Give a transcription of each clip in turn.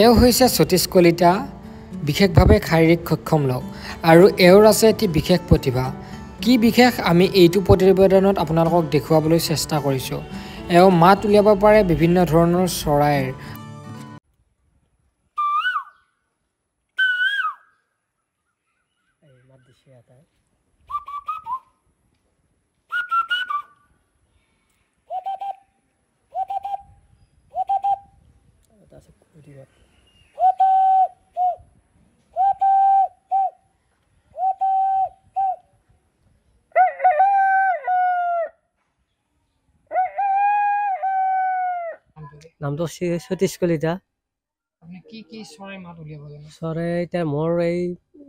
এওঁ হৈছে সতীশ কলিতা বিশেষভাৱে শাৰীৰিক সক্ষম লোক আৰু এওঁৰ আছে এটি বিশেষ প্ৰতিভা কি বিশেষ আমি এইটো প্ৰতিবেদনত আপোনালোকক দেখুৱাবলৈ চেষ্টা কৰিছোঁ এওঁ মাত উলিয়াব পাৰে বিভিন্ন ধৰণৰ চৰাইৰ 売りは。নামটো সতীশ কলিতা কি কি চৰাই মাত উলিয়াব চৰাই এতিয়া মোৰ এই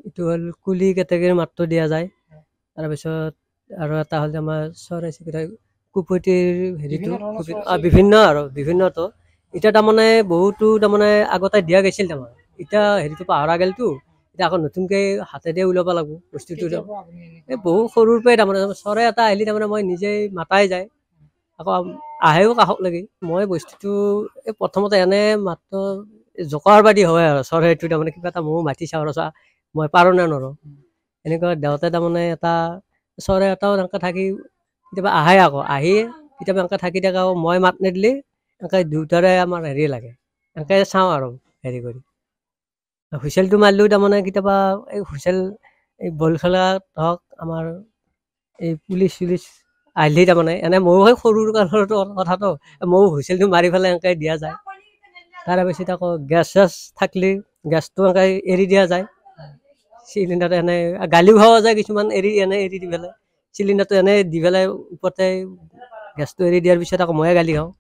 এইটো হ'ল কুলি কেটেগৰীৰ মাতটো দিয়া যায় তাৰপিছত আৰু এটা হ'ল আমাৰ চৰাই চিকিৎসা কুপতিৰ হেৰিটো বিভিন্ন আৰু বিভিন্নটো এতিয়া তাৰমানে বহুতো তাৰমানে আগতে দিয়া গৈছিল তাৰমানে এতিয়া হেৰিটো পাহৰা গেলতো এতিয়া আকৌ নতুনকৈ হাতেদি উলিয়াব লাগিব বস্তুটো এই বহু সৰুৰ পৰাই তাৰমানে চৰে এটা আহিলে তাৰমানে মই নিজেই মাতাই যায় আকৌ আহেও কাষক লাগি মই বস্তুটো এই প্ৰথমতে এনে মাত্ৰ জোকাৰবাদী হয় আৰু চৰেটো তাৰমানে কিবা এটা মোৰ মাতি চাওঁ ৰ মই পাৰোঁ নে নৰ এনেকুৱা দেউতাই তাৰমানে এটা চৰে এটাও এনেকৈ থাকি কেতিয়াবা আহে আকৌ আহি কেতিয়াবা এনেকে থাকি থাকে আকৌ মই মাত নিদিলে এনেকৈ দুয়োটাৰে আমাৰ হেৰি লাগে এনেকৈ চাওঁ আৰু হেৰি কৰি হুইচেলটো মাৰিলেও তাৰমানে কেতিয়াবা এই হুইচেল এই বল খেলাত হওক আমাৰ এই পুলিচ চুলিচ আহিলে তাৰমানে এনে ময়ো সেই সৰু কালৰতো কথাটো ময়ো হুইচেলটো মাৰি পেলাই এনেকৈ দিয়া যায় তাৰে পিছত আকৌ গেছ চেছ থাকিলে গেছটো এনেকৈ এৰি দিয়া যায় চিলিণ্ডাৰটো এনে গালিও খোৱা যায় কিছুমান এৰি এনে এৰি দি পেলাই চিলিণ্ডাৰটো এনে দি পেলাই ওপৰতে গেছটো এৰি দিয়াৰ পিছত আকৌ ময়ে গালি খাওঁ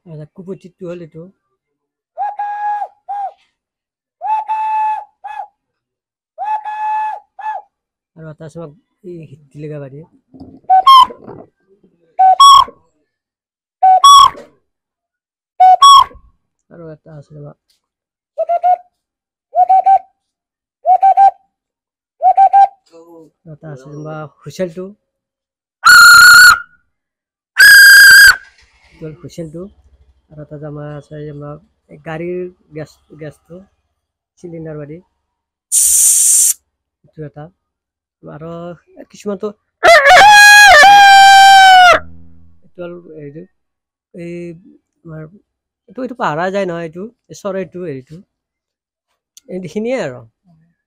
Ada kubu titu hal itu. আর তার স ম য i হিট লেগা বাড়ি আ d ো এ ক ট a আ e ল a একটা আসলে বা হ ু ই স e l ট ু হুইসেলটু আৰু এটা জামা আছে আমাৰ গাড়ীৰ গেছ গেছটো চিলিণ্ডাৰ বাদী সেইটো এটা আৰু কিছুমানটো এইটো আৰু হেৰিটো এই আমাৰ এইটো এইটো পাহৰা যায় নহয় এইটো চৰাইটো হেৰিটো এইখিনিয়ে আৰু